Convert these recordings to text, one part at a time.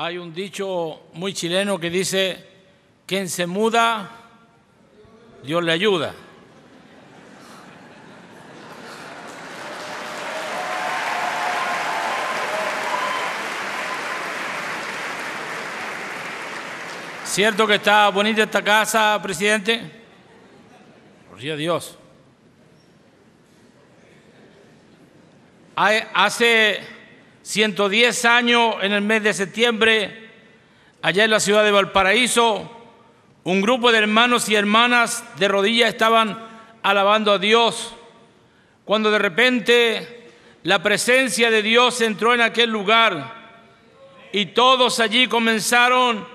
Hay un dicho muy chileno que dice, quien se muda, Dios le ayuda. ¿Cierto que está bonita esta casa, presidente? Por Dios. Hace 110 años en el mes de septiembre, allá en la ciudad de Valparaíso, un grupo de hermanos y hermanas de rodillas estaban alabando a Dios, cuando de repente la presencia de Dios entró en aquel lugar y todos allí comenzaron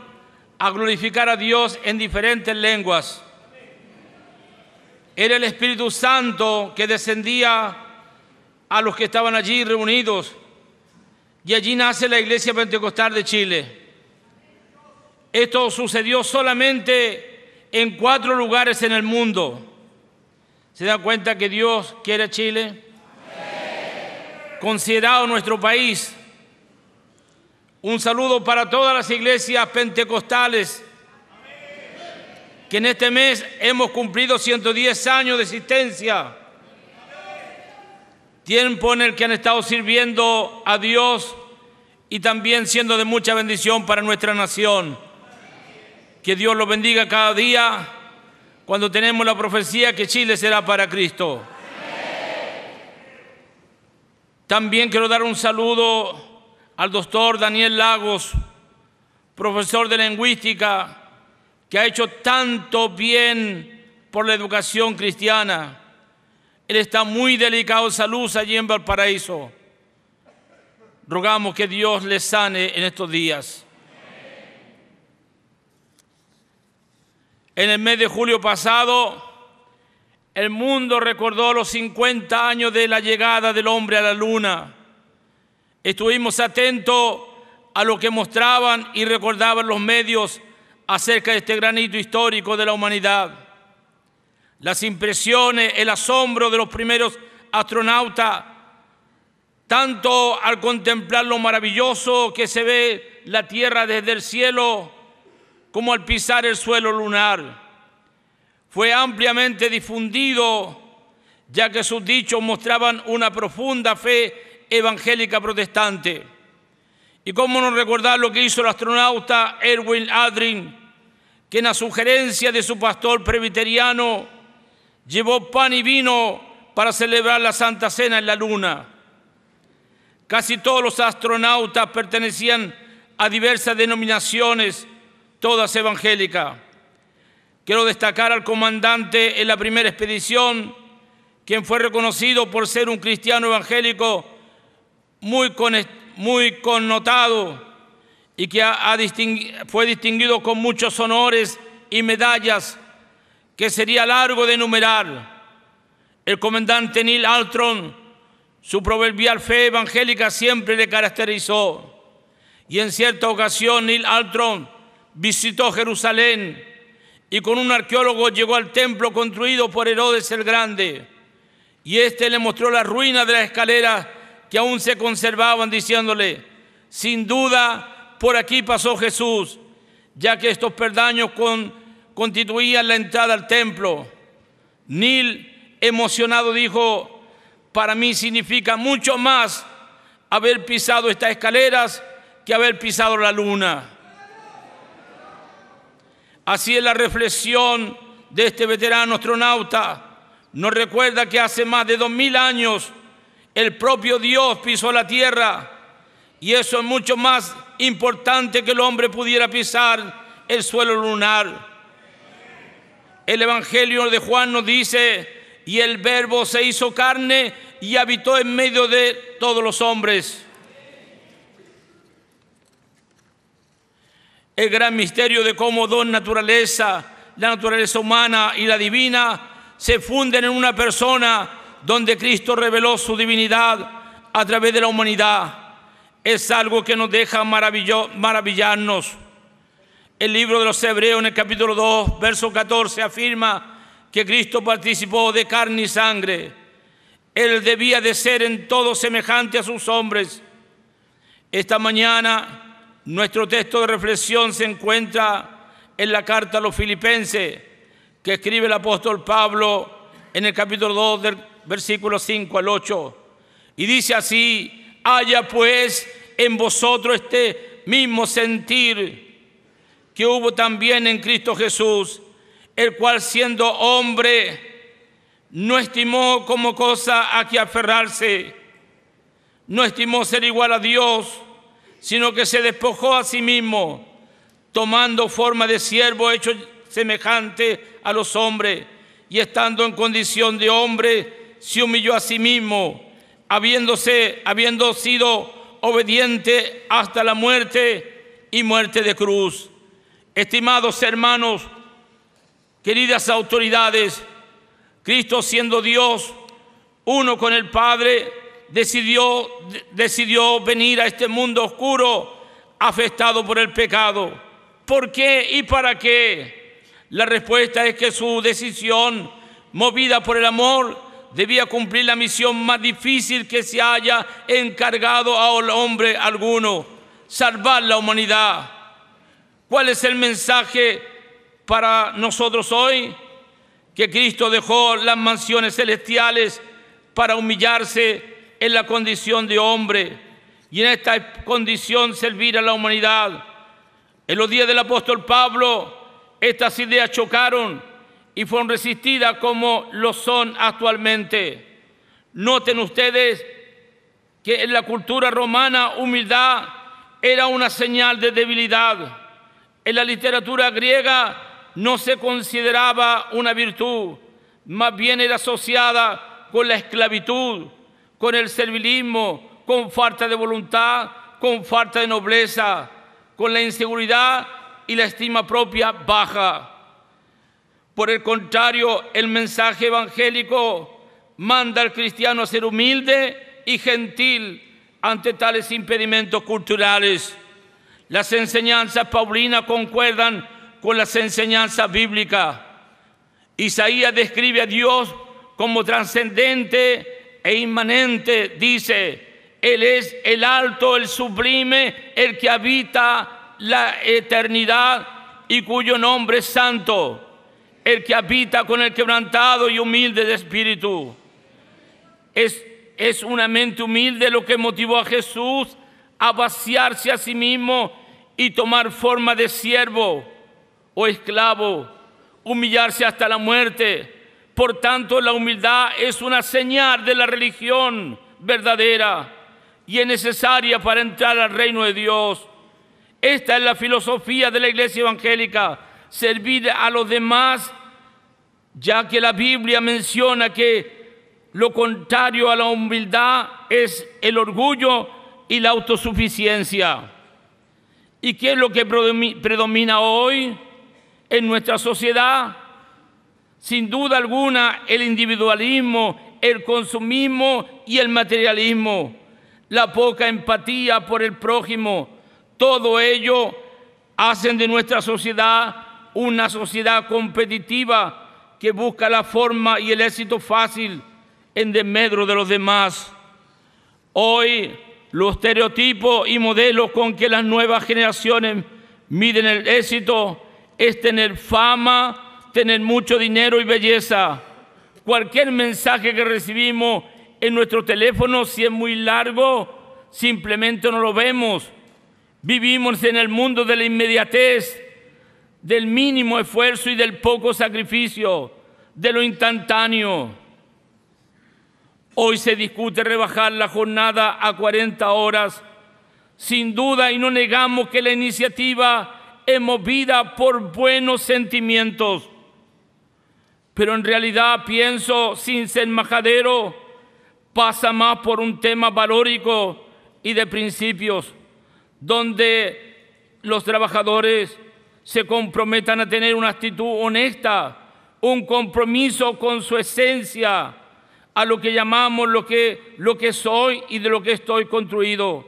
a glorificar a Dios en diferentes lenguas. Era el Espíritu Santo que descendía a los que estaban allí reunidos y allí nace la Iglesia Pentecostal de Chile. Esto sucedió solamente en cuatro lugares en el mundo. ¿Se dan cuenta que Dios quiere a Chile? Considerado nuestro país. Un saludo para todas las iglesias pentecostales que en este mes hemos cumplido 110 años de existencia tiempo en el que han estado sirviendo a Dios y también siendo de mucha bendición para nuestra nación. Que Dios los bendiga cada día cuando tenemos la profecía que Chile será para Cristo. También quiero dar un saludo al doctor Daniel Lagos, profesor de lingüística, que ha hecho tanto bien por la educación cristiana él está muy delicado esa salud allí en Valparaíso. Rogamos que Dios le sane en estos días. En el mes de julio pasado, el mundo recordó los 50 años de la llegada del hombre a la luna. Estuvimos atentos a lo que mostraban y recordaban los medios acerca de este granito histórico de la humanidad las impresiones, el asombro de los primeros astronautas, tanto al contemplar lo maravilloso que se ve la Tierra desde el cielo, como al pisar el suelo lunar. Fue ampliamente difundido, ya que sus dichos mostraban una profunda fe evangélica protestante. Y cómo no recordar lo que hizo el astronauta Erwin Adrin, en la sugerencia de su pastor presbiteriano Llevó pan y vino para celebrar la Santa Cena en la Luna. Casi todos los astronautas pertenecían a diversas denominaciones, todas evangélicas. Quiero destacar al comandante en la primera expedición, quien fue reconocido por ser un cristiano evangélico muy, connotado y que fue distinguido con muchos honores y medallas que sería largo de enumerar, el comandante Neil Altron, su proverbial fe evangélica siempre le caracterizó. Y en cierta ocasión Neil Altron visitó Jerusalén y con un arqueólogo llegó al templo construido por Herodes el Grande. Y éste le mostró las ruinas de las escaleras que aún se conservaban, diciéndole, sin duda por aquí pasó Jesús, ya que estos perdaños con constituían la entrada al templo. Neil, emocionado, dijo, para mí significa mucho más haber pisado estas escaleras que haber pisado la luna. Así es la reflexión de este veterano astronauta. Nos recuerda que hace más de dos mil años el propio Dios pisó la tierra y eso es mucho más importante que el hombre pudiera pisar el suelo lunar. El Evangelio de Juan nos dice, y el verbo se hizo carne y habitó en medio de todos los hombres. El gran misterio de cómo dos naturalezas, la naturaleza humana y la divina, se funden en una persona donde Cristo reveló su divinidad a través de la humanidad. Es algo que nos deja maravillarnos. El libro de los Hebreos en el capítulo 2, verso 14 afirma que Cristo participó de carne y sangre. Él debía de ser en todo semejante a sus hombres. Esta mañana nuestro texto de reflexión se encuentra en la carta a los filipenses que escribe el apóstol Pablo en el capítulo 2 del versículo 5 al 8. Y dice así, haya pues en vosotros este mismo sentir que hubo también en Cristo Jesús, el cual siendo hombre, no estimó como cosa a que aferrarse, no estimó ser igual a Dios, sino que se despojó a sí mismo, tomando forma de siervo hecho semejante a los hombres, y estando en condición de hombre, se humilló a sí mismo, habiéndose, habiendo sido obediente hasta la muerte y muerte de cruz. Estimados hermanos, queridas autoridades, Cristo siendo Dios, uno con el Padre, decidió, decidió venir a este mundo oscuro afectado por el pecado. ¿Por qué y para qué? La respuesta es que su decisión, movida por el amor, debía cumplir la misión más difícil que se haya encargado a un hombre alguno, salvar la humanidad. ¿Cuál es el mensaje para nosotros hoy? Que Cristo dejó las mansiones celestiales para humillarse en la condición de hombre y en esta condición servir a la humanidad. En los días del apóstol Pablo, estas ideas chocaron y fueron resistidas como lo son actualmente. Noten ustedes que en la cultura romana humildad era una señal de debilidad. En la literatura griega no se consideraba una virtud, más bien era asociada con la esclavitud, con el servilismo, con falta de voluntad, con falta de nobleza, con la inseguridad y la estima propia baja. Por el contrario, el mensaje evangélico manda al cristiano a ser humilde y gentil ante tales impedimentos culturales. Las enseñanzas paulinas concuerdan con las enseñanzas bíblicas. Isaías describe a Dios como trascendente e inmanente. Dice, Él es el alto, el sublime, el que habita la eternidad y cuyo nombre es santo, el que habita con el quebrantado y humilde de espíritu. Es, es una mente humilde lo que motivó a Jesús a vaciarse a sí mismo y tomar forma de siervo o esclavo, humillarse hasta la muerte. Por tanto, la humildad es una señal de la religión verdadera y es necesaria para entrar al reino de Dios. Esta es la filosofía de la iglesia evangélica, servir a los demás, ya que la Biblia menciona que lo contrario a la humildad es el orgullo y la autosuficiencia. ¿Y qué es lo que predomina hoy en nuestra sociedad? Sin duda alguna, el individualismo, el consumismo y el materialismo, la poca empatía por el prójimo, todo ello hacen de nuestra sociedad una sociedad competitiva que busca la forma y el éxito fácil en desmedro de los demás. Hoy los estereotipos y modelos con que las nuevas generaciones miden el éxito es tener fama, tener mucho dinero y belleza. Cualquier mensaje que recibimos en nuestro teléfono, si es muy largo, simplemente no lo vemos. Vivimos en el mundo de la inmediatez, del mínimo esfuerzo y del poco sacrificio, de lo instantáneo. Hoy se discute rebajar la jornada a 40 horas. Sin duda y no negamos que la iniciativa es movida por buenos sentimientos. Pero en realidad pienso, sin ser majadero, pasa más por un tema valórico y de principios, donde los trabajadores se comprometan a tener una actitud honesta, un compromiso con su esencia, a lo que llamamos lo que, lo que soy y de lo que estoy construido.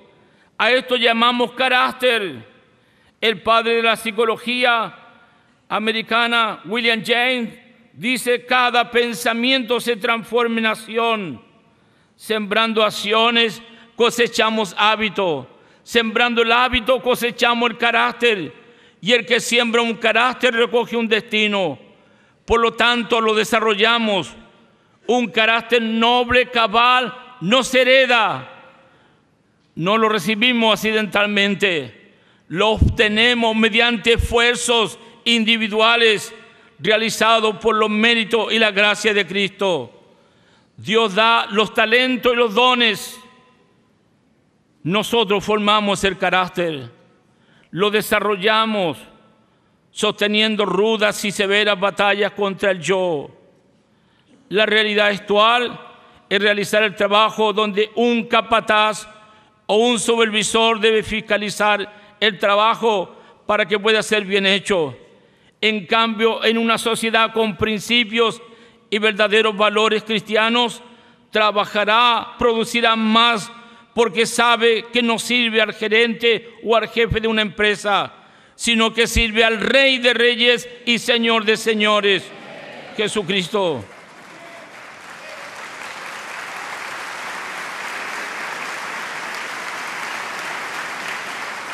A esto llamamos carácter. El padre de la psicología americana, William James, dice, cada pensamiento se transforma en acción. Sembrando acciones cosechamos hábito. Sembrando el hábito cosechamos el carácter. Y el que siembra un carácter recoge un destino. Por lo tanto, lo desarrollamos un carácter noble, cabal, no se hereda. No lo recibimos accidentalmente. Lo obtenemos mediante esfuerzos individuales realizados por los méritos y la gracia de Cristo. Dios da los talentos y los dones. Nosotros formamos el carácter, lo desarrollamos sosteniendo rudas y severas batallas contra el yo la realidad actual es realizar el trabajo donde un capataz o un supervisor debe fiscalizar el trabajo para que pueda ser bien hecho. En cambio, en una sociedad con principios y verdaderos valores cristianos, trabajará, producirá más porque sabe que no sirve al gerente o al jefe de una empresa, sino que sirve al Rey de Reyes y Señor de Señores, Jesucristo.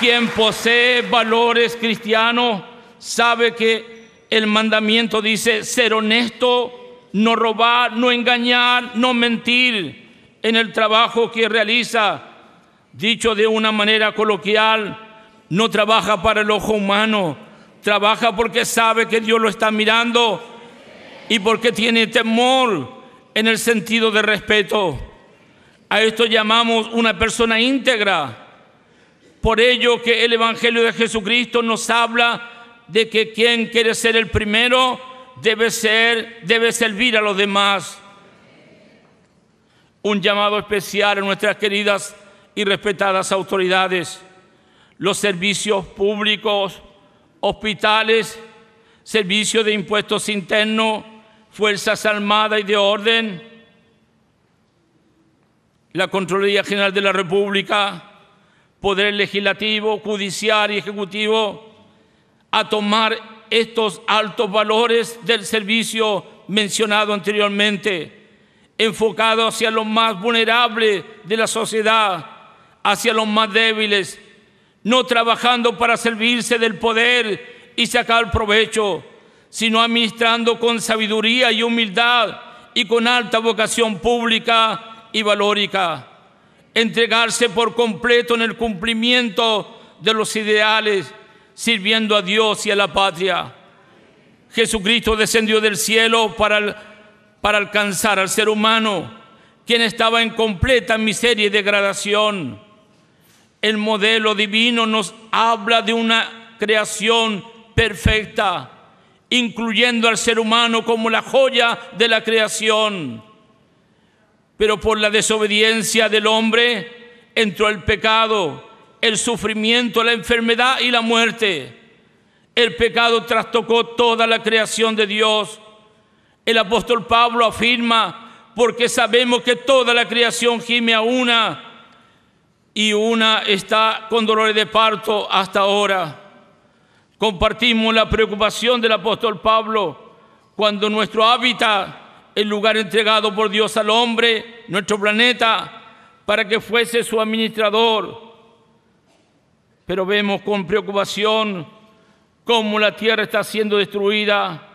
Quien posee valores cristianos sabe que el mandamiento dice ser honesto, no robar, no engañar, no mentir en el trabajo que realiza. Dicho de una manera coloquial, no trabaja para el ojo humano, trabaja porque sabe que Dios lo está mirando y porque tiene temor en el sentido de respeto. A esto llamamos una persona íntegra. Por ello que el Evangelio de Jesucristo nos habla de que quien quiere ser el primero debe ser, debe servir a los demás. Un llamado especial a nuestras queridas y respetadas autoridades, los servicios públicos, hospitales, servicios de impuestos internos, Fuerzas Armadas y de Orden, la Contraloría General de la República, poder legislativo, judicial y ejecutivo a tomar estos altos valores del servicio mencionado anteriormente, enfocado hacia los más vulnerables de la sociedad, hacia los más débiles, no trabajando para servirse del poder y sacar provecho, sino administrando con sabiduría y humildad y con alta vocación pública y valórica entregarse por completo en el cumplimiento de los ideales, sirviendo a Dios y a la patria. Jesucristo descendió del cielo para, alcanzar al ser humano, quien estaba en completa miseria y degradación. El modelo divino nos habla de una creación perfecta, incluyendo al ser humano como la joya de la creación pero por la desobediencia del hombre entró el pecado, el sufrimiento, la enfermedad y la muerte. El pecado trastocó toda la creación de Dios. El apóstol Pablo afirma, porque sabemos que toda la creación gime a una y una está con dolores de parto hasta ahora. Compartimos la preocupación del apóstol Pablo cuando nuestro hábitat el lugar entregado por Dios al hombre, nuestro planeta, para que fuese su administrador. Pero vemos con preocupación cómo la tierra está siendo destruida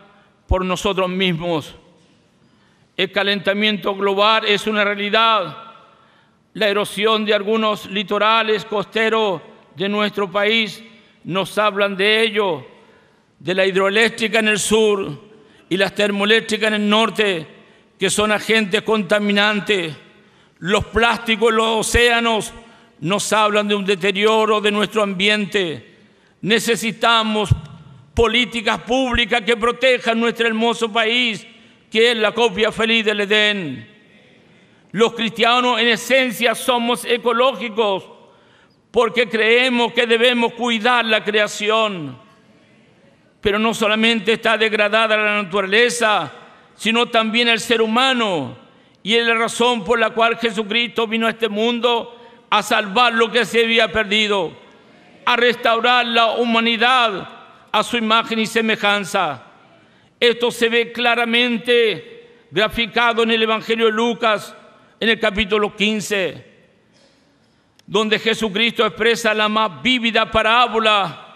por nosotros mismos. El calentamiento global es una realidad. La erosión de algunos litorales costeros de nuestro país nos hablan de ello, de la hidroeléctrica en el sur, y las termoeléctricas en el norte, que son agentes contaminantes. Los plásticos en los océanos nos hablan de un deterioro de nuestro ambiente. Necesitamos políticas públicas que protejan nuestro hermoso país, que es la copia feliz del Edén. Los cristianos en esencia somos ecológicos porque creemos que debemos cuidar la creación pero no solamente está degradada la naturaleza, sino también el ser humano. Y es la razón por la cual Jesucristo vino a este mundo a salvar lo que se había perdido, a restaurar la humanidad a su imagen y semejanza. Esto se ve claramente graficado en el Evangelio de Lucas, en el capítulo 15, donde Jesucristo expresa la más vívida parábola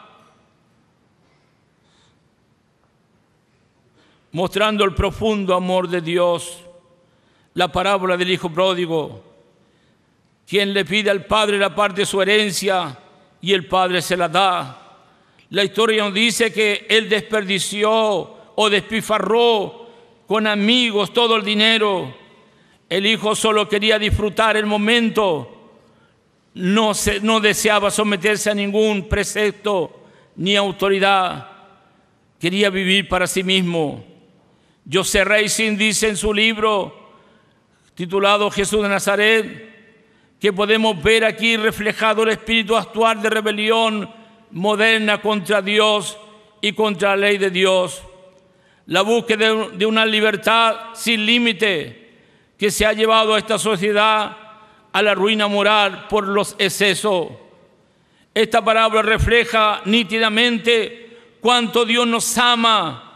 mostrando el profundo amor de Dios, la parábola del Hijo Pródigo, quien le pide al Padre la parte de su herencia y el Padre se la da. La historia nos dice que él desperdició o despifarró con amigos todo el dinero. El hijo solo quería disfrutar el momento. No, no deseaba someterse a ningún precepto ni autoridad. Quería vivir para sí mismo. José Racing dice en su libro titulado Jesús de Nazaret que podemos ver aquí reflejado el espíritu actual de rebelión moderna contra Dios y contra la ley de Dios. La búsqueda de una libertad sin límite que se ha llevado a esta sociedad a la ruina moral por los excesos. Esta palabra refleja nítidamente cuánto Dios nos ama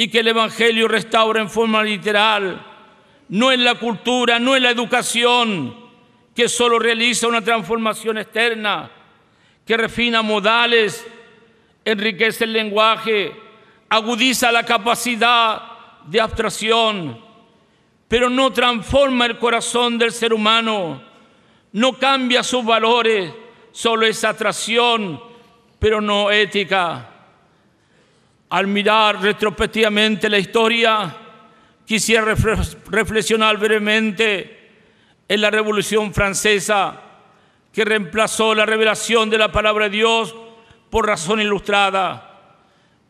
y que el Evangelio restaura en forma literal, no en la cultura, no en la educación, que solo realiza una transformación externa, que refina modales, enriquece el lenguaje, agudiza la capacidad de abstracción, pero no transforma el corazón del ser humano, no cambia sus valores, solo es atracción, pero no ética. Al mirar retrospectivamente la historia, quisiera reflexionar brevemente en la Revolución Francesa, que reemplazó la revelación de la palabra de Dios por razón ilustrada.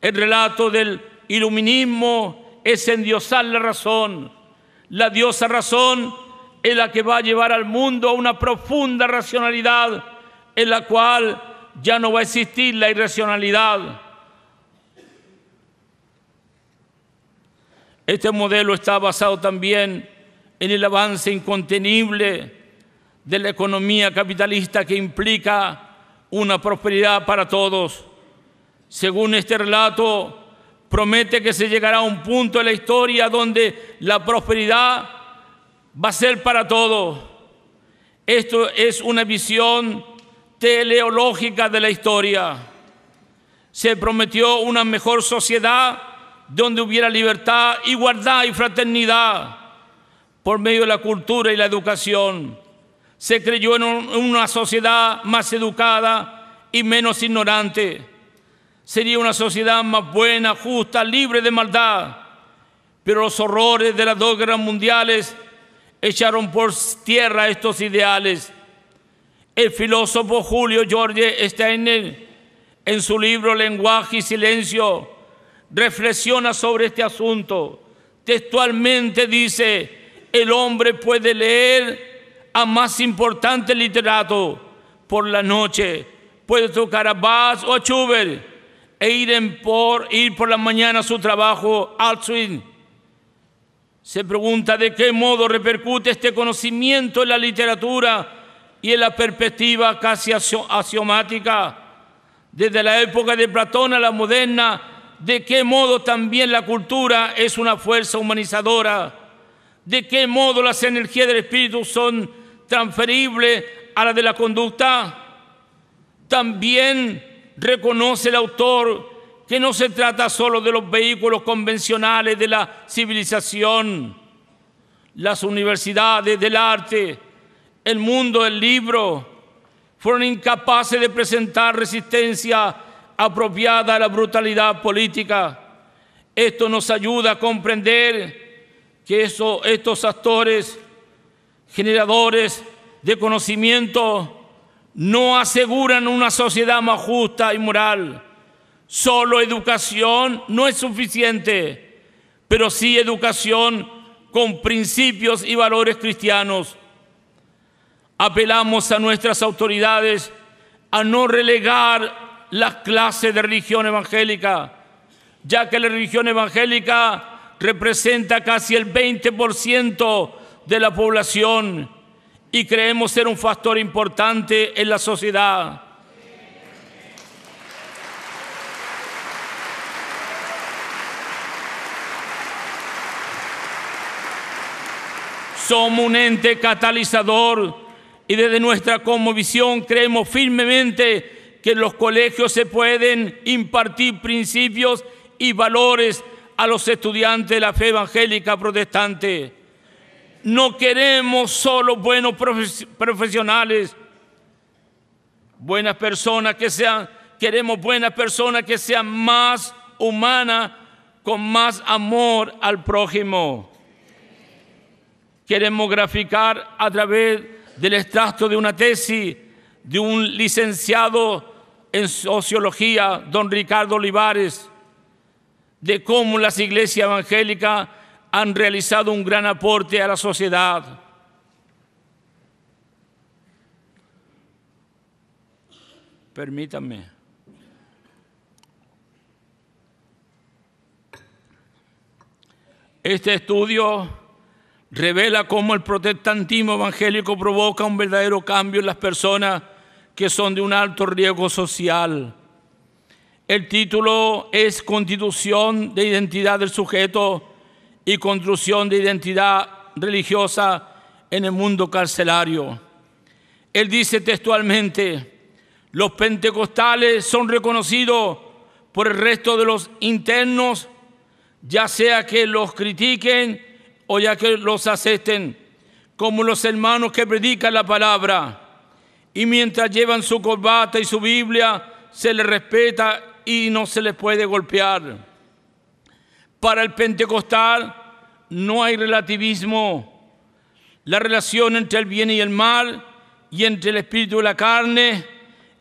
El relato del iluminismo es endiosar la razón. La diosa razón es la que va a llevar al mundo a una profunda racionalidad en la cual ya no va a existir la irracionalidad. Este modelo está basado también en el avance incontenible de la economía capitalista que implica una prosperidad para todos. Según este relato, promete que se llegará a un punto en la historia donde la prosperidad va a ser para todos. Esto es una visión teleológica de la historia. Se prometió una mejor sociedad donde hubiera libertad, igualdad y fraternidad por medio de la cultura y la educación. Se creyó en, una sociedad más educada y menos ignorante. Sería una sociedad más buena, justa, libre de maldad. Pero los horrores de las dos guerras mundiales echaron por tierra estos ideales. El filósofo Julio George Steiner, en su libro Lenguaje y Silencio, reflexiona sobre este asunto. Textualmente dice, el hombre puede leer a más importante literato por la noche, puede tocar a Bach o a Schubert e ir, por, ir por la mañana a su trabajo, al Se pregunta de qué modo repercute este conocimiento en la literatura y en la perspectiva casi axiomática. Desde la época de Platón a la moderna, de qué modo también la cultura es una fuerza humanizadora, de qué modo las energías del espíritu son transferibles a las de la conducta. También reconoce el autor que no se trata solo de los vehículos convencionales de la civilización, las universidades del arte, el mundo del libro, fueron incapaces de presentar resistencia apropiada a la brutalidad política. Esto nos ayuda a comprender que estos actores generadores de conocimiento no aseguran una sociedad más justa y moral. Solo educación no es suficiente, pero sí educación con principios y valores cristianos. Apelamos a nuestras autoridades a no relegar las clases de religión evangélica, ya que la religión evangélica representa casi el 20% de la población y creemos ser un factor importante en la sociedad. Somos un ente catalizador y desde nuestra conmovisión creemos firmemente que en los colegios se pueden impartir principios y valores a los estudiantes de la fe evangélica protestante. No queremos solo buenos profesionales, buenas personas que sean, queremos buenas personas que sean más humanas, con más amor al prójimo. Queremos graficar a través del extracto de una tesis de un licenciado en sociología, don Ricardo Olivares, de cómo las iglesias evangélicas han realizado un gran aporte a la sociedad. Permítanme. Este estudio revela cómo el protestantismo evangélico provoca un verdadero cambio en las personas que son de un alto riesgo social. El título es Constitución de Identidad del Sujeto y Construcción de Identidad Religiosa en el Mundo Carcelario. Él dice textualmente, los pentecostales son reconocidos por el resto de los internos, ya sea que los critiquen o ya que los acepten, como los hermanos que predican la palabra y mientras llevan su corbata y su Biblia, se les respeta y no se les puede golpear. Para el pentecostal no hay relativismo. La relación entre el bien y el mal y entre el espíritu y la carne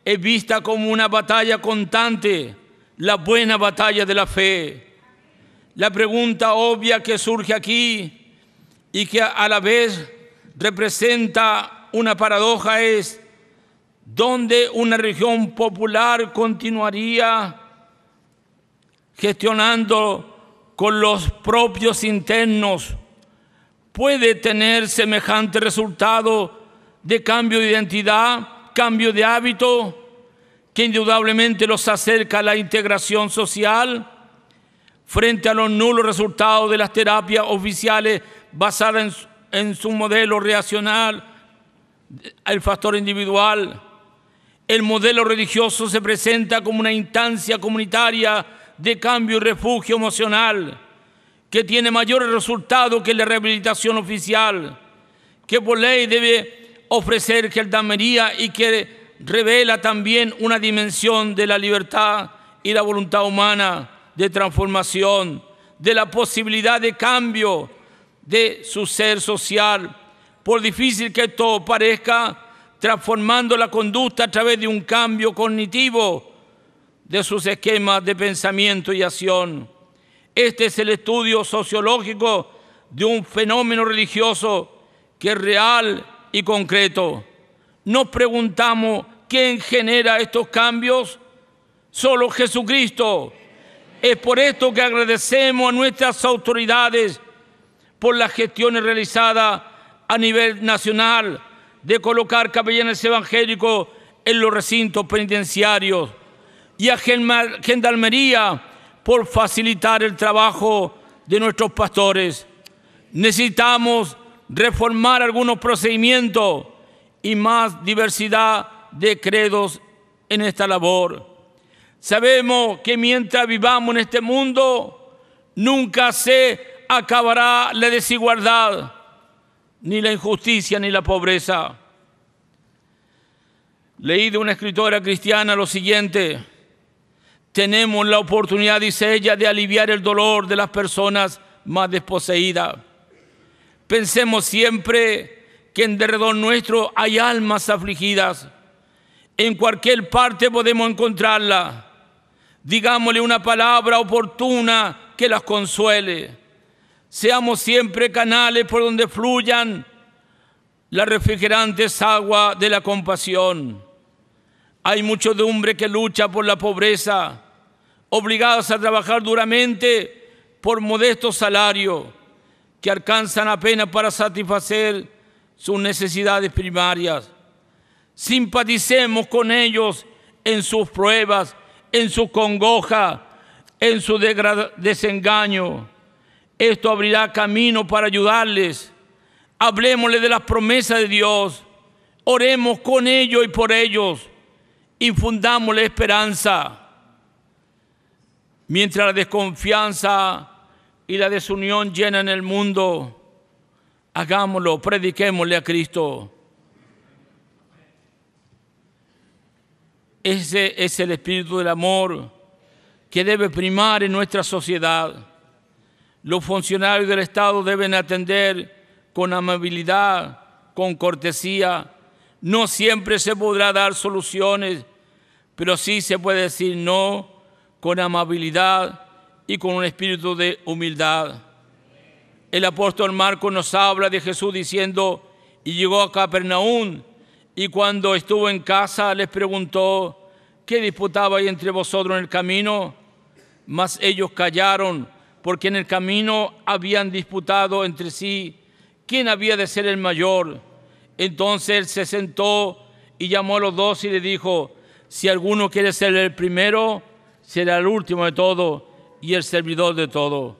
es vista como una batalla constante, la buena batalla de la fe. La pregunta obvia que surge aquí y que a la vez representa una paradoja es, donde una región popular continuaría gestionando con los propios internos, puede tener semejante resultado de cambio de identidad, cambio de hábito, que indudablemente los acerca a la integración social frente a los nulos resultados de las terapias oficiales basadas en, su modelo reaccional, el factor individual, el modelo religioso se presenta como una instancia comunitaria de cambio y refugio emocional que tiene mayores resultados que la rehabilitación oficial, que por ley debe ofrecer gendarmería y que revela también una dimensión de la libertad y la voluntad humana de transformación, de la posibilidad de cambio de su ser social. Por difícil que esto parezca, transformando la conducta a través de un cambio cognitivo de sus esquemas de pensamiento y acción. Este es el estudio sociológico de un fenómeno religioso que es real y concreto. Nos preguntamos quién genera estos cambios. Solo Jesucristo. Es por esto que agradecemos a nuestras autoridades por las gestiones realizadas a nivel nacional de colocar capellanes evangélicos en los recintos penitenciarios y a Gendarmería por facilitar el trabajo de nuestros pastores. Necesitamos reformar algunos procedimientos y más diversidad de credos en esta labor. Sabemos que mientras vivamos en este mundo, nunca se acabará la desigualdad ni la injusticia, ni la pobreza. Leí de una escritora cristiana lo siguiente, tenemos la oportunidad, dice ella, de aliviar el dolor de las personas más desposeídas. Pensemos siempre que en derredor nuestro hay almas afligidas. En cualquier parte podemos encontrarlas. Digámosle una palabra oportuna que las consuele Seamos siempre canales por donde fluyan las refrigerantes aguas de la compasión. Hay muchos hombres que luchan por la pobreza, obligados a trabajar duramente por modestos salarios que alcanzan apenas para satisfacer sus necesidades primarias. Simpaticemos con ellos en sus pruebas, en su congoja, en su desengaño esto abrirá camino para ayudarles. Hablemosle de las promesas de Dios. Oremos con ellos y por ellos. la esperanza. Mientras la desconfianza y la desunión llenan el mundo, hagámoslo, prediquémosle a Cristo. Ese es el espíritu del amor que debe primar en nuestra sociedad. Los funcionarios del Estado deben atender con amabilidad, con cortesía. No siempre se podrá dar soluciones, pero sí se puede decir no con amabilidad y con un espíritu de humildad. El apóstol Marco nos habla de Jesús diciendo, y llegó a Capernaum, y cuando estuvo en casa les preguntó, ¿qué disputaba entre vosotros en el camino? Mas ellos callaron porque en el camino habían disputado entre sí quién había de ser el mayor. Entonces él se sentó y llamó a los dos y le dijo, si alguno quiere ser el primero, será el último de todo y el servidor de todo.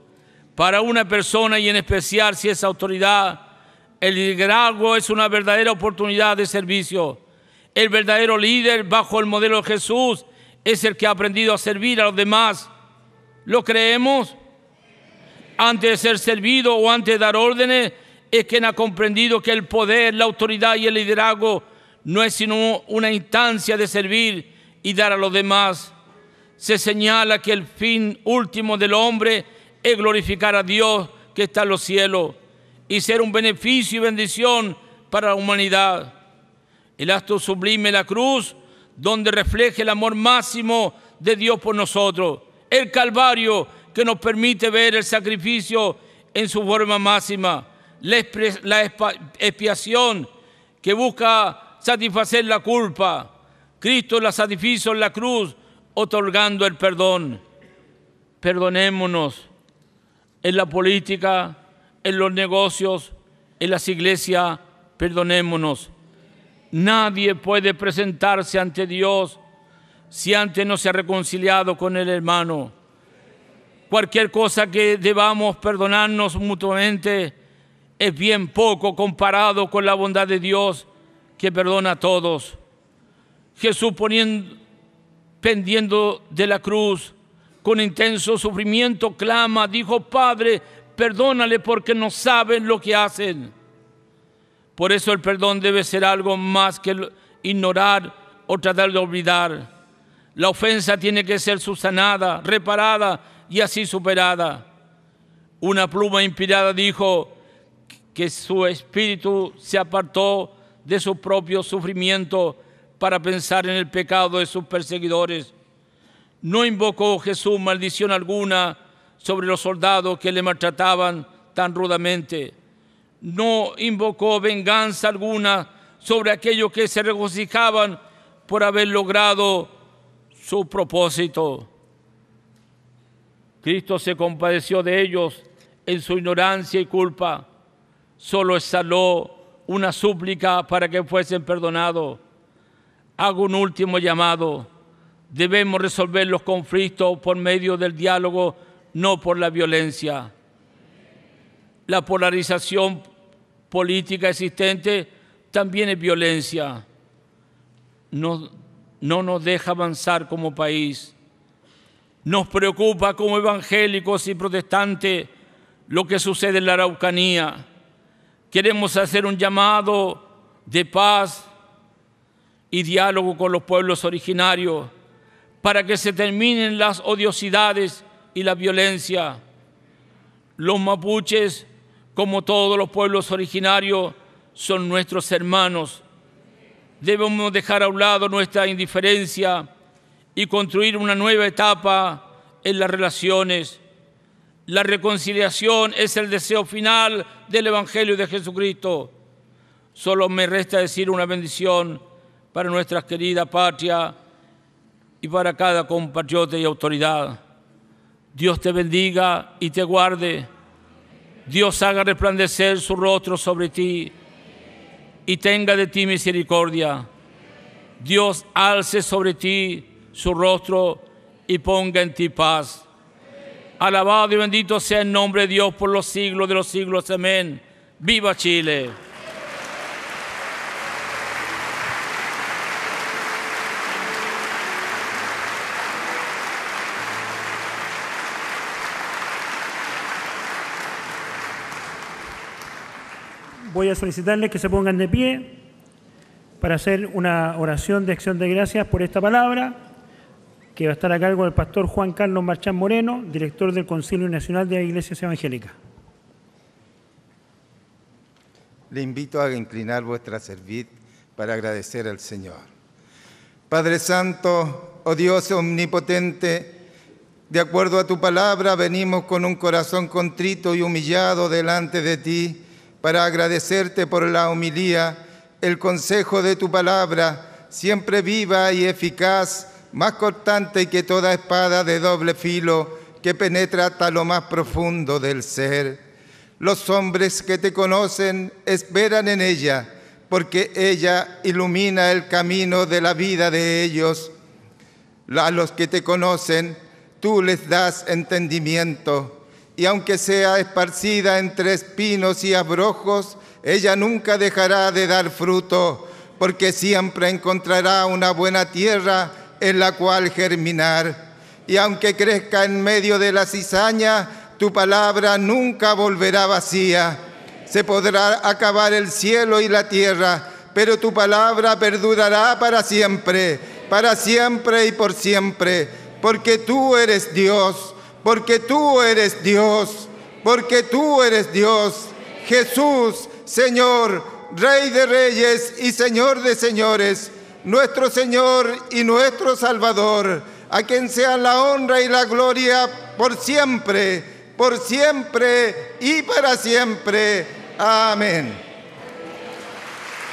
Para una persona y en especial si es autoridad, el liderazgo es una verdadera oportunidad de servicio. El verdadero líder bajo el modelo de Jesús es el que ha aprendido a servir a los demás. ¿Lo creemos? antes de ser servido o antes de dar órdenes, es quien ha comprendido que el poder, la autoridad y el liderazgo no es sino una instancia de servir y dar a los demás. Se señala que el fin último del hombre es glorificar a Dios que está en los cielos y ser un beneficio y bendición para la humanidad. El acto sublime, la cruz, donde refleja el amor máximo de Dios por nosotros. El Calvario, que nos permite ver el sacrificio en su forma máxima, la expiación que busca satisfacer la culpa. Cristo la satisfizo en la cruz, otorgando el perdón. Perdonémonos en la política, en los negocios, en las iglesias, perdonémonos. Nadie puede presentarse ante Dios si antes no se ha reconciliado con el hermano cualquier cosa que debamos perdonarnos mutuamente es bien poco comparado con la bondad de Dios que perdona a todos. Jesús poniendo, pendiendo de la cruz, con intenso sufrimiento clama, dijo, Padre, perdónale porque no saben lo que hacen. Por eso el perdón debe ser algo más que ignorar o tratar de olvidar. La ofensa tiene que ser subsanada, reparada, y así superada. Una pluma inspirada dijo que su espíritu se apartó de su propio sufrimiento para pensar en el pecado de sus perseguidores. No invocó Jesús maldición alguna sobre los soldados que le maltrataban tan rudamente. No invocó venganza alguna sobre aquellos que se regocijaban por haber logrado su propósito. Cristo se compadeció de ellos en su ignorancia y culpa. Solo exhaló una súplica para que fuesen perdonados. Hago un último llamado. Debemos resolver los conflictos por medio del diálogo, no por la violencia. La polarización política existente también es violencia. No, no nos deja avanzar como país. Nos preocupa como evangélicos y protestantes lo que sucede en la Araucanía. Queremos hacer un llamado de paz y diálogo con los pueblos originarios para que se terminen las odiosidades y la violencia. Los mapuches, como todos los pueblos originarios, son nuestros hermanos. Debemos dejar a un lado nuestra indiferencia y construir una nueva etapa en las relaciones. La reconciliación es el deseo final del Evangelio de Jesucristo. Solo me resta decir una bendición para nuestra querida patria y para cada compatriota y autoridad. Dios te bendiga y te guarde. Dios haga resplandecer su rostro sobre ti y tenga de ti misericordia. Dios alce sobre ti su rostro y ponga en ti paz. Alabado y bendito sea el nombre de Dios por los siglos de los siglos. Amén. Viva Chile. Voy a solicitarles que se pongan de pie para hacer una oración de acción de gracias por esta palabra que va a estar a cargo del pastor Juan Carlos Marchán Moreno, director del Concilio Nacional de la Iglesias Evangélicas. Le invito a inclinar vuestra servid para agradecer al Señor. Padre Santo, oh Dios omnipotente, de acuerdo a tu palabra venimos con un corazón contrito y humillado delante de ti para agradecerte por la humilía, el consejo de tu palabra, siempre viva y eficaz más cortante que toda espada de doble filo que penetra hasta lo más profundo del ser. Los hombres que te conocen esperan en ella, porque ella ilumina el camino de la vida de ellos. A los que te conocen, tú les das entendimiento, y aunque sea esparcida entre espinos y abrojos, ella nunca dejará de dar fruto, porque siempre encontrará una buena tierra en la cual germinar. Y aunque crezca en medio de la cizaña, tu palabra nunca volverá vacía. Se podrá acabar el cielo y la tierra, pero tu palabra perdurará para siempre, para siempre y por siempre, porque tú eres Dios, porque tú eres Dios, porque tú eres Dios. Jesús, Señor, Rey de reyes y Señor de señores nuestro Señor y nuestro Salvador, a quien sea la honra y la gloria por siempre, por siempre y para siempre. Amén.